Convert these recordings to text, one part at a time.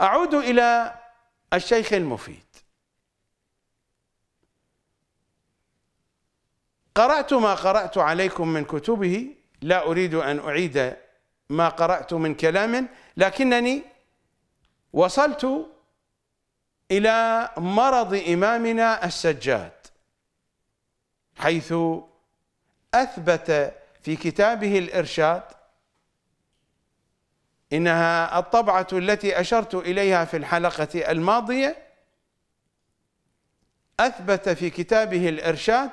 أعود إلى الشيخ المفيد قرأت ما قرأت عليكم من كتبه لا أريد أن أعيد ما قرأت من كلام لكنني وصلت إلى مرض إمامنا السجاد حيث أثبت في كتابه الإرشاد إنها الطبعة التي أشرت إليها في الحلقة الماضية أثبت في كتابه الإرشاد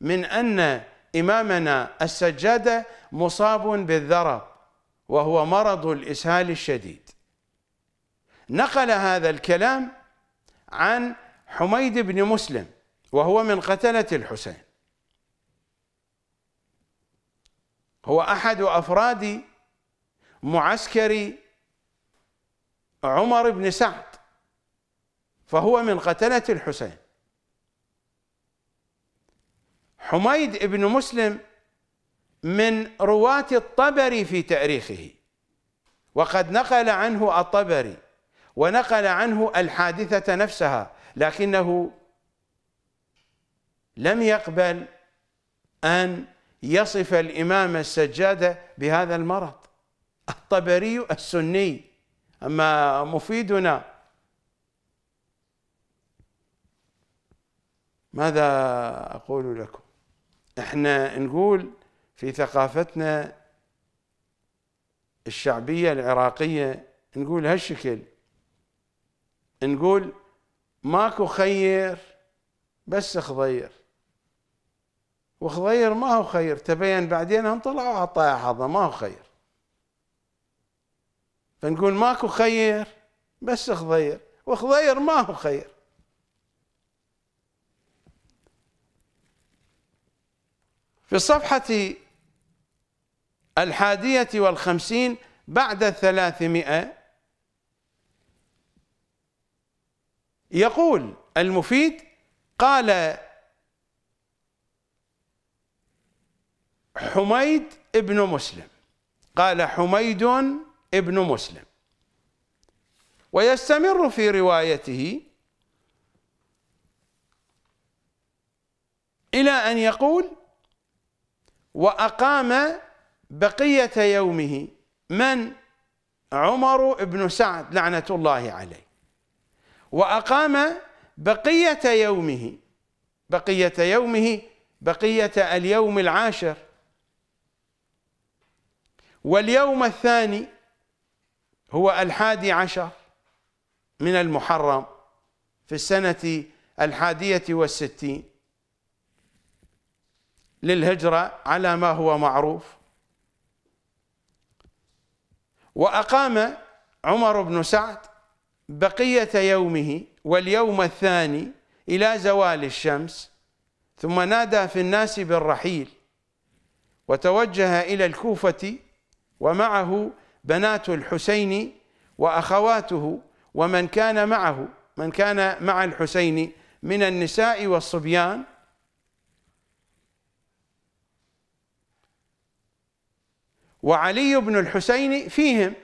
من أن إمامنا السجادة مصاب بالذرب وهو مرض الإسهال الشديد نقل هذا الكلام عن حميد بن مسلم وهو من قتلة الحسين هو أحد أفراد معسكر عمر بن سعد فهو من قتلة الحسين حميد بن مسلم من رواة الطبري في تاريخه وقد نقل عنه الطبري ونقل عنه الحادثة نفسها لكنه لم يقبل أن يصف الإمام السجادة بهذا المرض الطبري السني أما مفيدنا ماذا أقول لكم احنا نقول في ثقافتنا الشعبية العراقية نقول هالشكل نقول ماكو خير بس خضير وخضير ما هو خير تبين بعدين هم طلعوا عطايا حظه ما هو خير فنقول ماكو خير بس خضير وخضير ما هو خير في الصفحة الحادية والخمسين بعد الثلاثمائة يقول المفيد قال حميد ابن مسلم قال حميد ابن مسلم ويستمر في روايته إلى أن يقول وأقام بقية يومه من عمر بن سعد لعنة الله عليه وأقام بقية يومه بقية يومه بقية اليوم العاشر واليوم الثاني هو الحادي عشر من المحرم في السنة الحادية والستين للهجرة على ما هو معروف وأقام عمر بن سعد بقية يومه واليوم الثاني إلى زوال الشمس ثم نادى في الناس بالرحيل وتوجه إلى الكوفة ومعه بنات الحسين واخواته ومن كان معه من كان مع الحسين من النساء والصبيان وعلي بن الحسين فيهم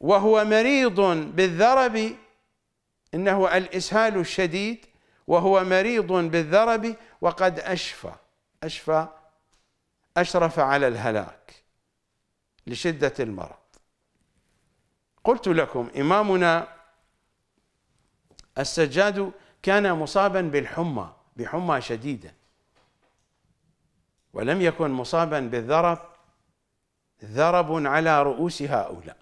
وهو مريض بالذرب انه الاسهال الشديد وهو مريض بالذرب وقد اشفى اشفى اشرف على الهلاك لشدة المرض قلت لكم إمامنا السجاد كان مصابا بالحمى بحمى شديدة ولم يكن مصابا بالذرب ذرب على رؤوس هؤلاء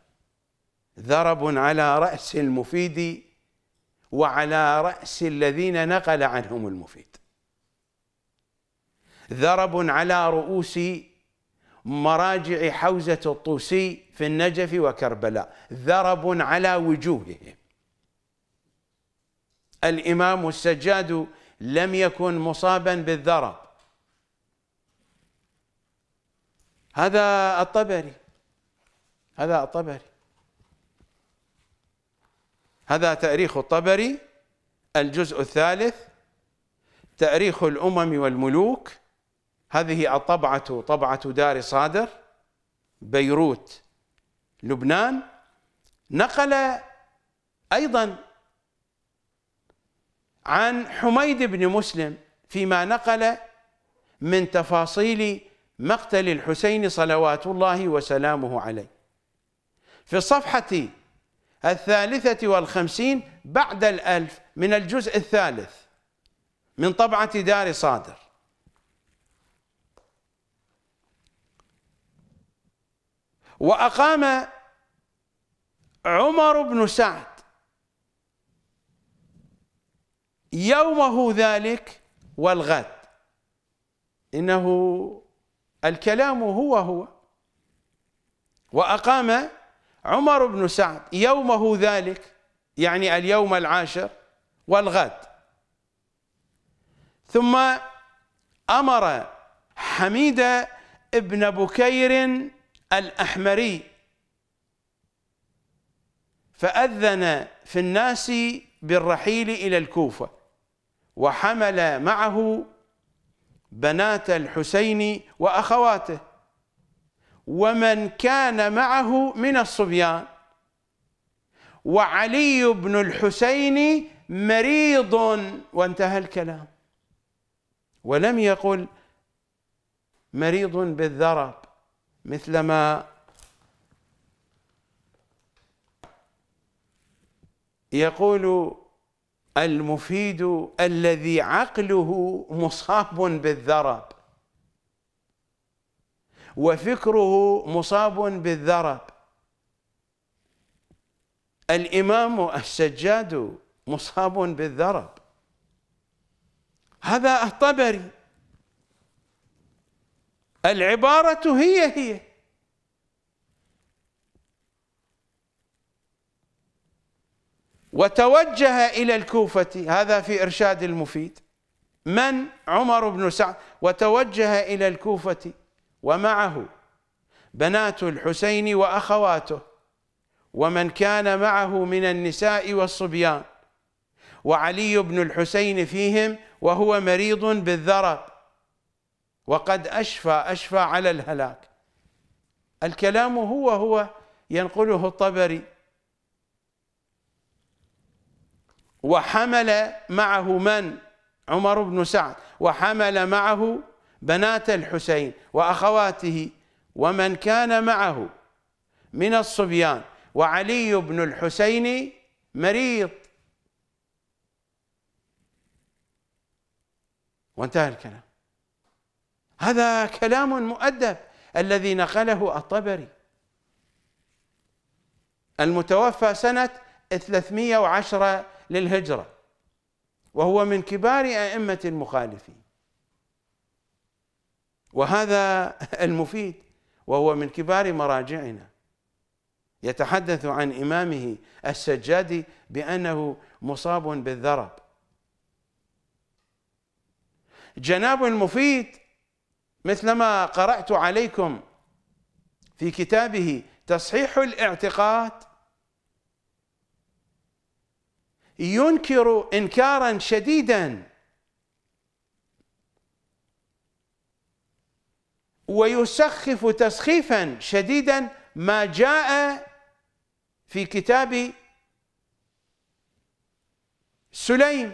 ذرب على رأس المفيد وعلى رأس الذين نقل عنهم المفيد ذرب على رؤوس مراجع حوزة الطوسي في النجف وكربلاء ذرب على وجوههم الإمام السجاد لم يكن مصابا بالذرب هذا الطبري هذا الطبري هذا تاريخ الطبري الجزء الثالث تاريخ الامم والملوك هذه الطبعة طبعة دار صادر بيروت لبنان نقل أيضا عن حميد بن مسلم فيما نقل من تفاصيل مقتل الحسين صلوات الله وسلامه عليه في الصفحة الثالثة والخمسين بعد الألف من الجزء الثالث من طبعة دار صادر وأقام عمر بن سعد يومه ذلك والغد إنه الكلام هو هو وأقام عمر بن سعد يومه ذلك يعني اليوم العاشر والغد ثم أمر حميد ابن بكير الأحمري فأذن في الناس بالرحيل إلى الكوفة وحمل معه بنات الحسين وأخواته ومن كان معه من الصبيان وعلي بن الحسين مريض وانتهى الكلام ولم يقل مريض بالذرر مثلما يقول المفيد الذي عقله مصاب بالذرب وفكره مصاب بالذرب الإمام السجاد مصاب بالذرب هذا الطبري العبارة هي هي وتوجه إلى الكوفة هذا في إرشاد المفيد من عمر بن سعد وتوجه إلى الكوفة ومعه بنات الحسين وأخواته ومن كان معه من النساء والصبيان وعلي بن الحسين فيهم وهو مريض بالذرة وقد أشفى أشفى على الهلاك الكلام هو هو ينقله الطبري وحمل معه من عمر بن سعد وحمل معه بنات الحسين وأخواته ومن كان معه من الصبيان وعلي بن الحسين مريض وانتهى الكلام هذا كلام مؤدب الذي نقله الطبري المتوفى سنة 310 للهجرة وهو من كبار أئمة المخالفين وهذا المفيد وهو من كبار مراجعنا يتحدث عن إمامه السجادي بأنه مصاب بالذرب جناب المفيد مثلما قرأت عليكم في كتابه تصحيح الاعتقاد ينكر انكارا شديدا ويسخف تسخيفا شديدا ما جاء في كتاب سليم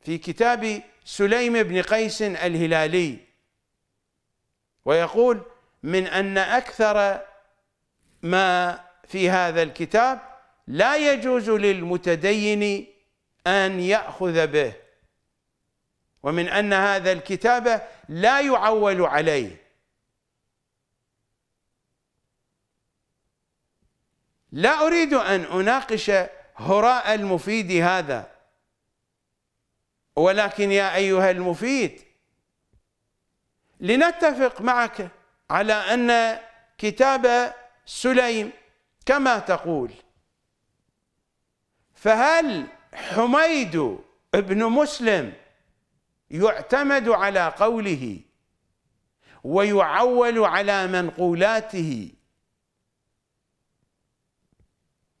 في كتاب سليم بن قيس الهلالي ويقول من أن أكثر ما في هذا الكتاب لا يجوز للمتدين أن يأخذ به ومن أن هذا الكتاب لا يعول عليه لا أريد أن أناقش هراء المفيد هذا ولكن يا أيها المفيد لنتفق معك على أن كتاب سليم كما تقول فهل حميد ابن مسلم يعتمد على قوله ويعول على منقولاته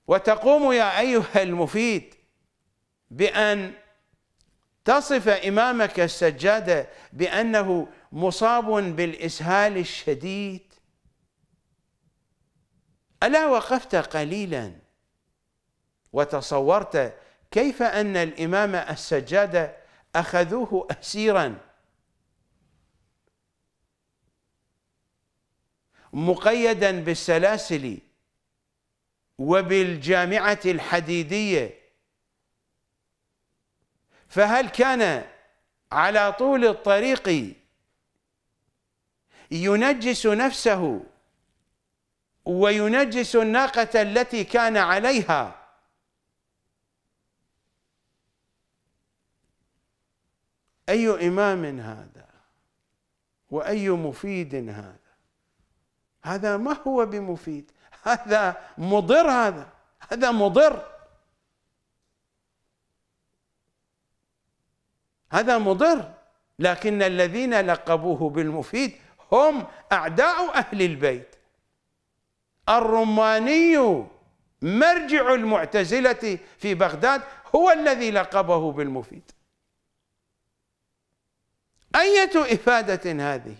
وتقوم يا أيها المفيد بأن تصف إمامك السجادة بأنه مصاب بالإسهال الشديد ألا وقفت قليلا وتصورت كيف أن الإمام السجادة أخذوه أسيرا مقيدا بالسلاسل وبالجامعة الحديدية فهل كان على طول الطريق ينجس نفسه وينجس الناقة التي كان عليها أي إمام هذا وأي مفيد هذا هذا ما هو بمفيد هذا مضر هذا هذا مضر هذا مضر لكن الذين لقبوه بالمفيد هم أعداء أهل البيت الرماني مرجع المعتزلة في بغداد هو الذي لقبه بالمفيد أية إفادة هذه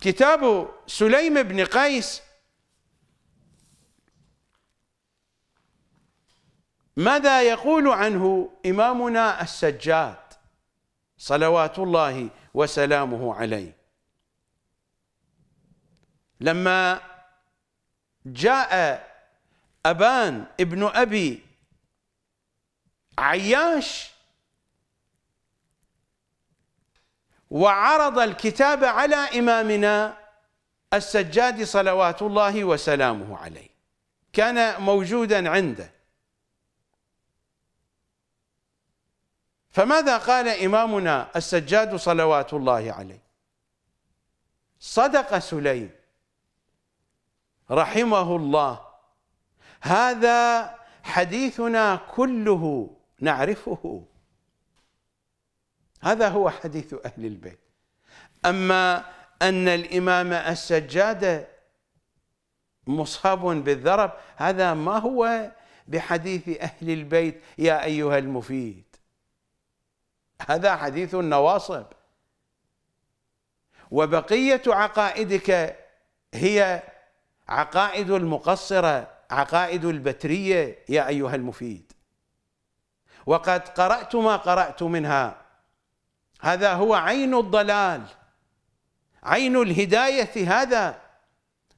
كتاب سليم بن قيس ماذا يقول عنه إمامنا السجاد صلوات الله وسلامه عليه لما جاء أبان ابن أبي عياش وعرض الكتاب على إمامنا السجاد صلوات الله وسلامه عليه كان موجودا عنده فماذا قال إمامنا السجاد صلوات الله عليه صدق سليم رحمه الله هذا حديثنا كله نعرفه هذا هو حديث أهل البيت أما أن الإمام السجاد مصاب بالذرب هذا ما هو بحديث أهل البيت يا أيها المفيد هذا حديث النواصب وبقية عقائدك هي عقائد المقصرة عقائد البترية يا أيها المفيد وقد قرأت ما قرأت منها هذا هو عين الضلال عين الهداية هذا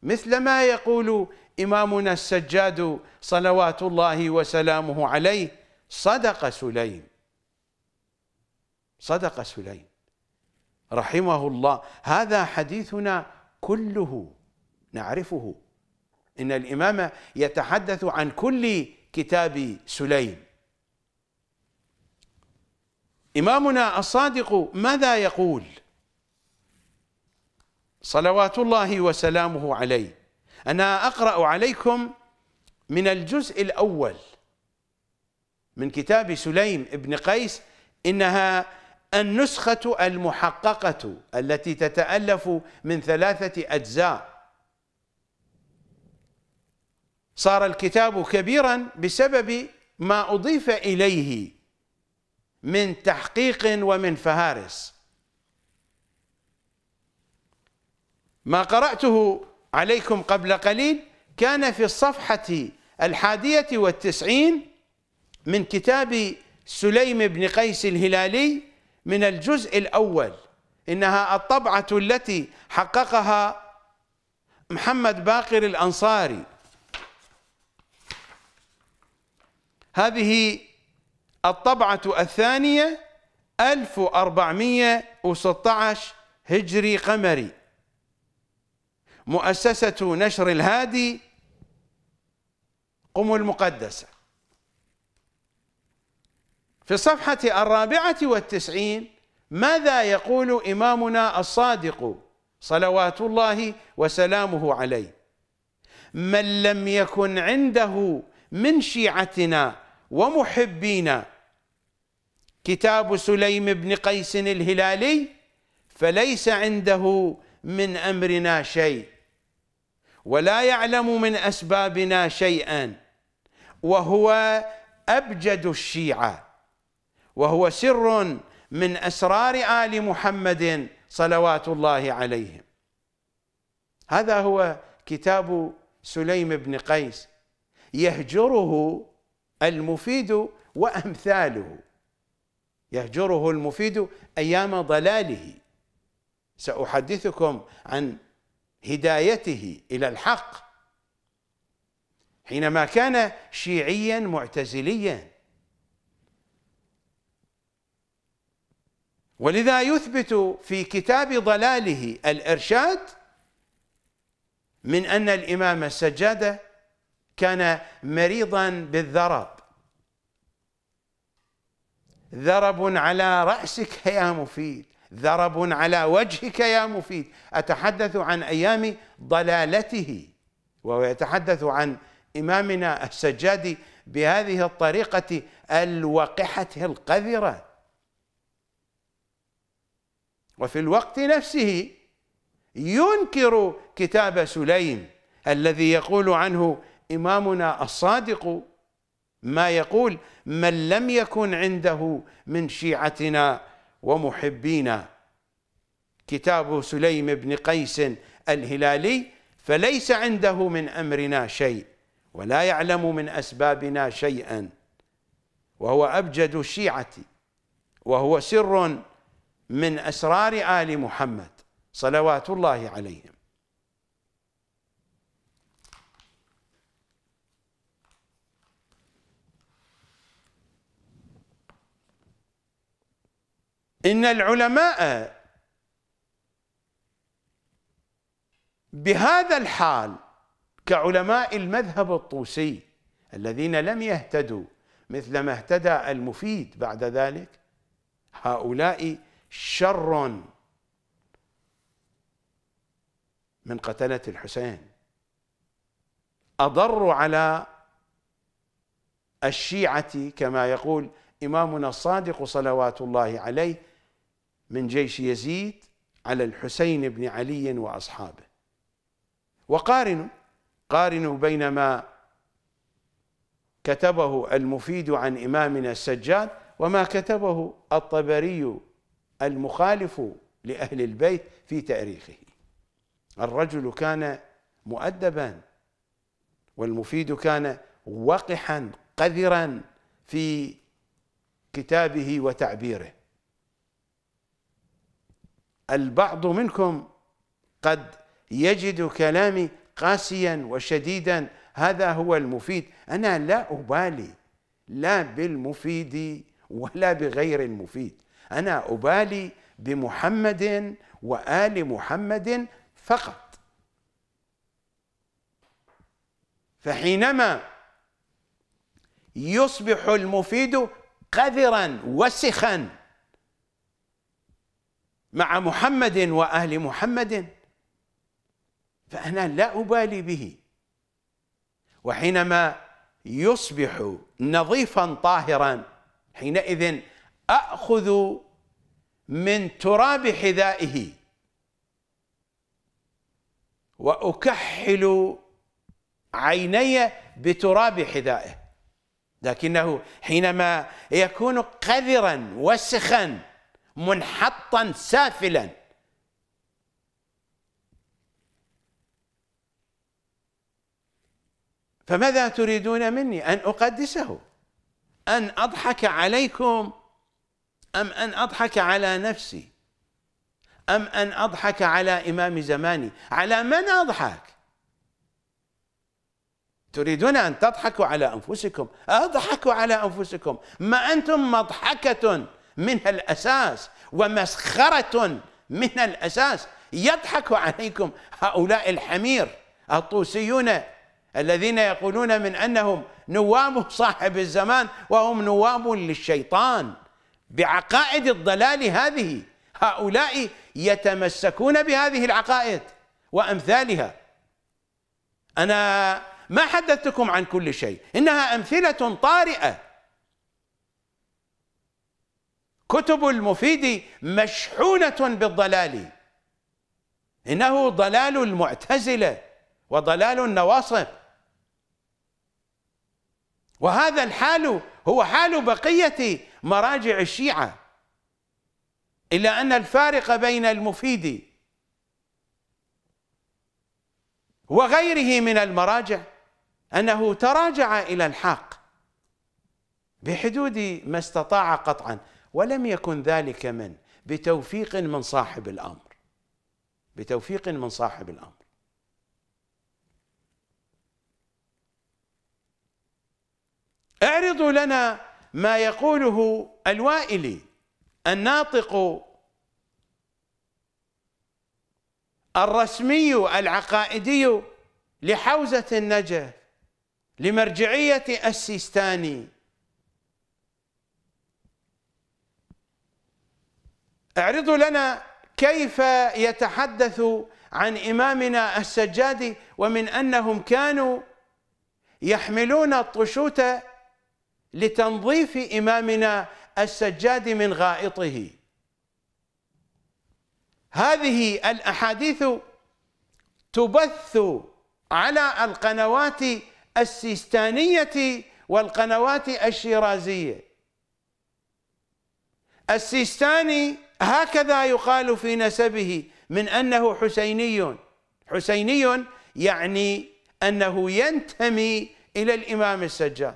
مثل ما يقول إمامنا السجاد صلوات الله وسلامه عليه صدق سليم صدق سليم رحمه الله هذا حديثنا كله نعرفه إن الإمام يتحدث عن كل كتاب سليم إمامنا الصادق ماذا يقول صلوات الله وسلامه عليه أنا أقرأ عليكم من الجزء الأول من كتاب سليم ابن قيس إنها النسخة المحققة التي تتألف من ثلاثة أجزاء صار الكتاب كبيرا بسبب ما أضيف إليه من تحقيق ومن فهارس ما قرأته عليكم قبل قليل كان في الصفحة الحادية والتسعين من كتاب سليم بن قيس الهلالي من الجزء الأول إنها الطبعة التي حققها محمد باقر الأنصاري هذه الطبعة الثانية 1416 هجري قمري مؤسسة نشر الهادي قم المقدسة في الصفحة الرابعة والتسعين ماذا يقول إمامنا الصادق صلوات الله وسلامه عليه من لم يكن عنده من شيعتنا ومحبينا كتاب سليم بن قيس الهلالي فليس عنده من امرنا شيء ولا يعلم من اسبابنا شيئا وهو ابجد الشيعه وهو سر من اسرار ال محمد صلوات الله عليهم هذا هو كتاب سليم بن قيس يهجره المفيد وامثاله يهجره المفيد ايام ضلاله ساحدثكم عن هدايته الى الحق حينما كان شيعيا معتزليا ولذا يثبت في كتاب ضلاله الارشاد من ان الامام السجاده كان مريضا بالذرب ذرب على راسك يا مفيد ذرب على وجهك يا مفيد اتحدث عن ايام ضلالته وهو يتحدث عن امامنا السجادي بهذه الطريقه الوقحه القذره وفي الوقت نفسه ينكر كتاب سليم الذي يقول عنه إمامنا الصادق ما يقول من لم يكن عنده من شيعتنا ومحبينا كتاب سليم بن قيس الهلالي فليس عنده من أمرنا شيء ولا يعلم من أسبابنا شيئا وهو أبجد الشيعة وهو سر من أسرار آل محمد صلوات الله عليهم إن العلماء بهذا الحال كعلماء المذهب الطوسي الذين لم يهتدوا مثل ما اهتدى المفيد بعد ذلك هؤلاء شر من قتلة الحسين أضر على الشيعة كما يقول إمامنا الصادق صلوات الله عليه من جيش يزيد على الحسين بن علي وأصحابه وقارنوا قارنوا بين ما كتبه المفيد عن إمامنا السجاد وما كتبه الطبري المخالف لأهل البيت في تاريخه الرجل كان مؤدبا والمفيد كان وقحا قذرا في كتابه وتعبيره البعض منكم قد يجد كلامي قاسيا وشديدا هذا هو المفيد انا لا ابالي لا بالمفيد ولا بغير المفيد أنا أبالي بمحمد وآل محمد فقط فحينما يصبح المفيد قذرا وسخا مع محمد وآل محمد فأنا لا أبالي به وحينما يصبح نظيفا طاهرا حينئذ أأخذ من تراب حذائه وأكحل عيني بتراب حذائه لكنه حينما يكون قذرا وسخا منحطا سافلا فماذا تريدون مني أن أقدسه أن أضحك عليكم أم أن أضحك على نفسي أم أن أضحك على إمام زماني على من أضحك تريدون أن تضحكوا على أنفسكم أضحكوا على أنفسكم ما أنتم مضحكة من الأساس ومسخرة من الأساس يضحك عليكم هؤلاء الحمير الطوسيون الذين يقولون من أنهم نواب صاحب الزمان وهم نواب للشيطان بعقائد الضلال هذه هؤلاء يتمسكون بهذه العقائد وامثالها انا ما حدثتكم عن كل شيء انها امثله طارئه كتب المفيد مشحونه بالضلال انه ضلال المعتزله وضلال النواصب وهذا الحال هو حال بقية مراجع الشيعة إلا أن الفارق بين المفيد وغيره من المراجع أنه تراجع إلى الحق بحدود ما استطاع قطعا ولم يكن ذلك من بتوفيق من صاحب الأمر بتوفيق من صاحب الأمر اعرضوا لنا ما يقوله الوائلي الناطق الرسمي العقائدي لحوزة النجف لمرجعية السيستاني اعرضوا لنا كيف يتحدث عن إمامنا السجادي ومن أنهم كانوا يحملون الطشوت لتنظيف إمامنا السجاد من غائطه هذه الأحاديث تبث على القنوات السيستانية والقنوات الشيرازية السيستاني هكذا يقال في نسبه من أنه حسيني حسيني يعني أنه ينتمي إلى الإمام السجاد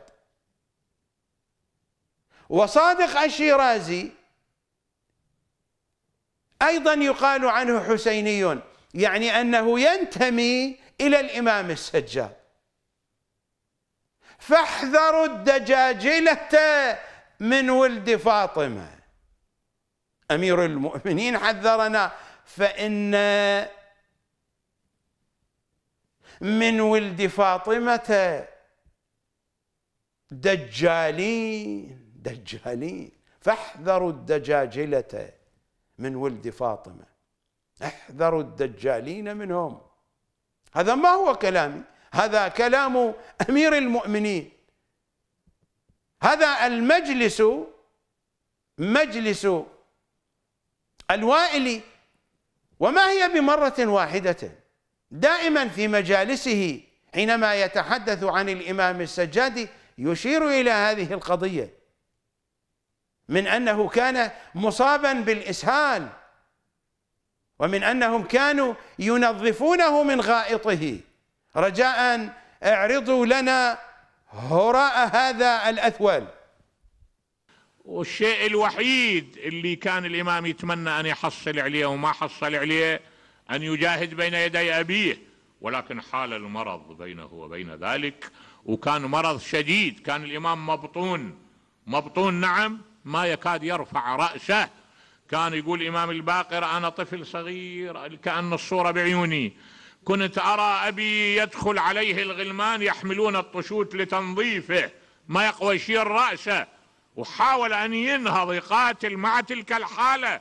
وصادق الشيرازي أيضا يقال عنه حسيني يعني أنه ينتمي إلى الإمام السجاد فاحذروا الدجاجلة من ولد فاطمة أمير المؤمنين حذرنا فإن من ولد فاطمة دجالين دجالين فاحذروا الدجاجلة من ولد فاطمة احذروا الدجالين منهم هذا ما هو كلامي هذا كلام أمير المؤمنين هذا المجلس مجلس الوائل وما هي بمرة واحدة دائما في مجالسه حينما يتحدث عن الإمام السجاد يشير إلى هذه القضية من انه كان مصابا بالاسهال ومن انهم كانوا ينظفونه من غائطه رجاء اعرضوا لنا هراء هذا الاثول والشيء الوحيد اللي كان الامام يتمنى ان يحصل عليه وما حصل عليه ان يجاهد بين يدي ابيه ولكن حال المرض بينه وبين ذلك وكان مرض شديد كان الامام مبطون مبطون نعم ما يكاد يرفع رأسه كان يقول الإمام الباقر أنا طفل صغير كأن الصورة بعيوني كنت أرى أبي يدخل عليه الغلمان يحملون الطشوت لتنظيفه ما يقوى يشير رأسه وحاول أن ينهض يقاتل مع تلك الحالة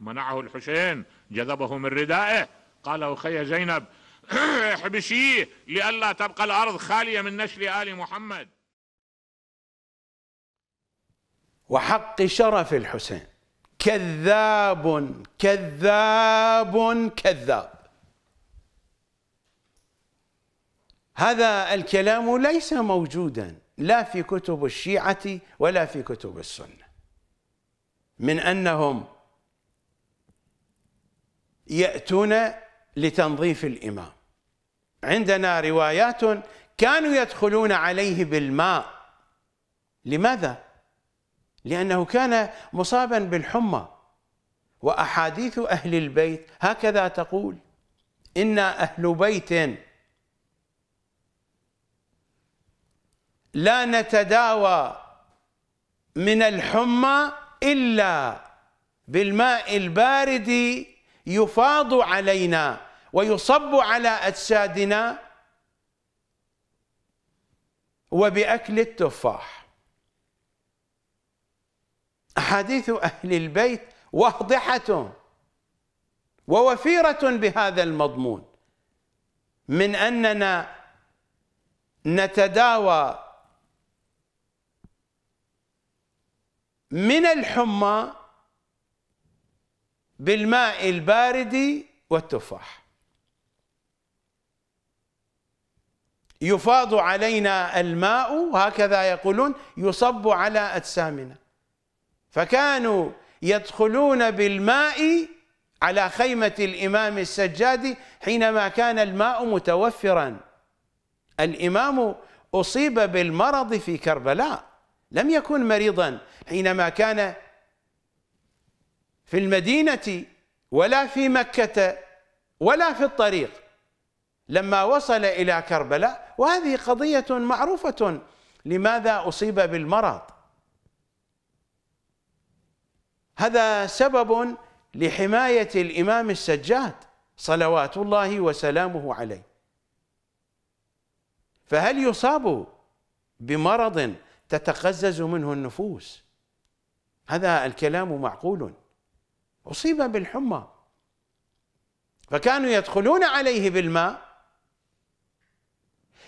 منعه الحسين جذبه من ردائه قال أخي زينب احبسيه لئلا تبقى الأرض خالية من نسل آل محمد وحق شرف الحسين كذاب كذاب كذاب هذا الكلام ليس موجودا لا في كتب الشيعة ولا في كتب السنة من أنهم يأتون لتنظيف الإمام عندنا روايات كانوا يدخلون عليه بالماء لماذا؟ لأنه كان مصابا بالحمى وأحاديث أهل البيت هكذا تقول إنا أهل بيت لا نتداوى من الحمى إلا بالماء البارد يفاض علينا ويصب على أجسادنا وبأكل التفاح أحاديث أهل البيت واضحة ووفيرة بهذا المضمون من أننا نتداوى من الحمى بالماء البارد والتفاح يفاض علينا الماء هكذا يقولون يصب على أجسامنا فكانوا يدخلون بالماء على خيمة الإمام السجاد حينما كان الماء متوفرا الإمام أصيب بالمرض في كربلاء لم يكن مريضا حينما كان في المدينة ولا في مكة ولا في الطريق لما وصل إلى كربلاء وهذه قضية معروفة لماذا أصيب بالمرض هذا سبب لحماية الإمام السجاد صلوات الله وسلامه عليه فهل يصاب بمرض تتقزز منه النفوس هذا الكلام معقول أصيب بالحمى فكانوا يدخلون عليه بالماء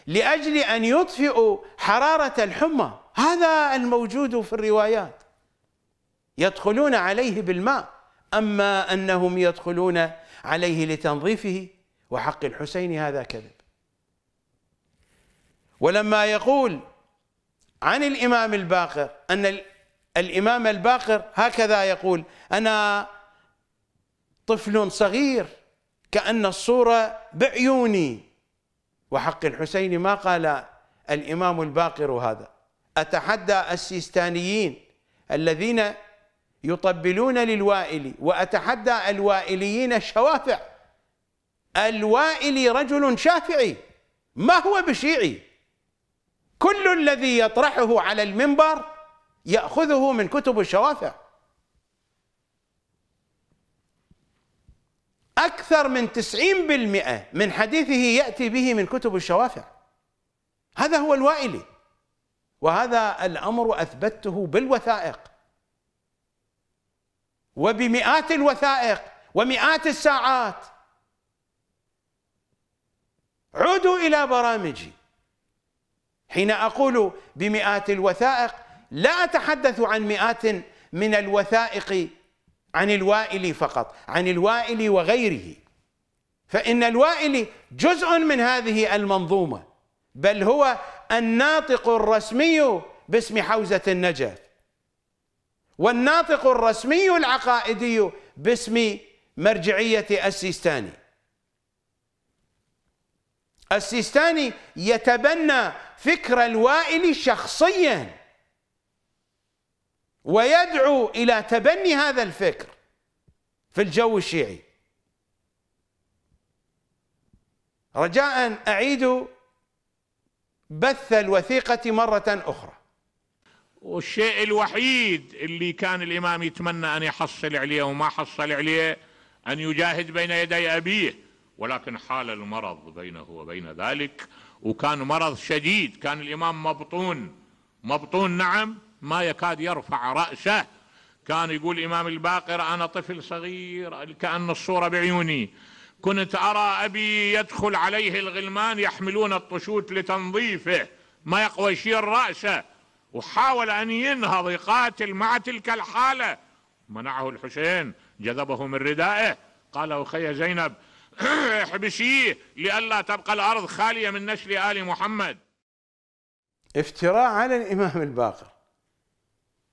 لأجل أن يطفئوا حرارة الحمى هذا الموجود في الروايات يدخلون عليه بالماء أما أنهم يدخلون عليه لتنظيفه وحق الحسين هذا كذب ولما يقول عن الإمام الباقر أن الإمام الباقر هكذا يقول أنا طفل صغير كأن الصورة بعيوني وحق الحسين ما قال الإمام الباقر هذا أتحدى السيستانيين الذين يطبلون للوائلي وأتحدى الوائليين الشوافع الوائلي رجل شافعي ما هو بشيعي كل الذي يطرحه على المنبر يأخذه من كتب الشوافع أكثر من 90% من حديثه يأتي به من كتب الشوافع هذا هو الوائلي وهذا الأمر أثبته بالوثائق وبمئات الوثائق ومئات الساعات عودوا إلى برامجي حين أقول بمئات الوثائق لا أتحدث عن مئات من الوثائق عن الوائل فقط عن الوائل وغيره فإن الوائل جزء من هذه المنظومة بل هو الناطق الرسمي باسم حوزة النجف والناطق الرسمي العقائدي باسم مرجعية السيستاني السيستاني يتبنى فكر الوائل شخصيا ويدعو إلى تبني هذا الفكر في الجو الشيعي رجاء أعيد بث الوثيقة مرة أخرى والشيء الوحيد اللي كان الإمام يتمنى أن يحصل عليه وما حصل عليه أن يجاهد بين يدي أبيه ولكن حال المرض بينه وبين ذلك وكان مرض شديد كان الإمام مبطون مبطون نعم ما يكاد يرفع رأسه كان يقول إمام الباقر أنا طفل صغير كأن الصورة بعيوني كنت أرى أبي يدخل عليه الغلمان يحملون الطشوت لتنظيفه ما يقوى يشير رأسه وحاول أن ينهض يقاتل مع تلك الحالة منعه الحسين جذبه من ردائه قال أخي زينب احبشيه لئلا تبقى الأرض خالية من نشر آل محمد افتراء على الإمام الباقر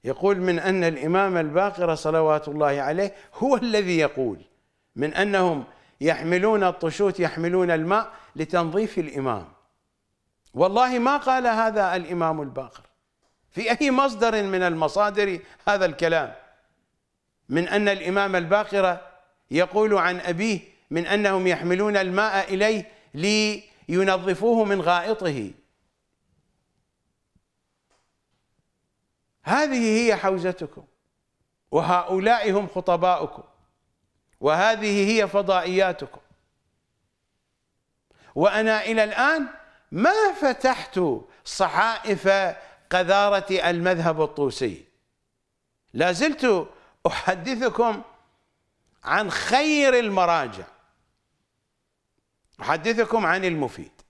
يقول من أن الإمام الباقر صلوات الله عليه هو الذي يقول من أنهم يحملون الطشوت يحملون الماء لتنظيف الإمام والله ما قال هذا الإمام الباقر في أي مصدر من المصادر هذا الكلام من أن الإمام الباقرة يقول عن أبيه من أنهم يحملون الماء إليه لينظفوه من غائطه هذه هي حوزتكم وهؤلاء هم خطباؤكم وهذه هي فضائياتكم وأنا إلى الآن ما فتحت صحائف قذارة المذهب الطوسي لازلت أحدثكم عن خير المراجع أحدثكم عن المفيد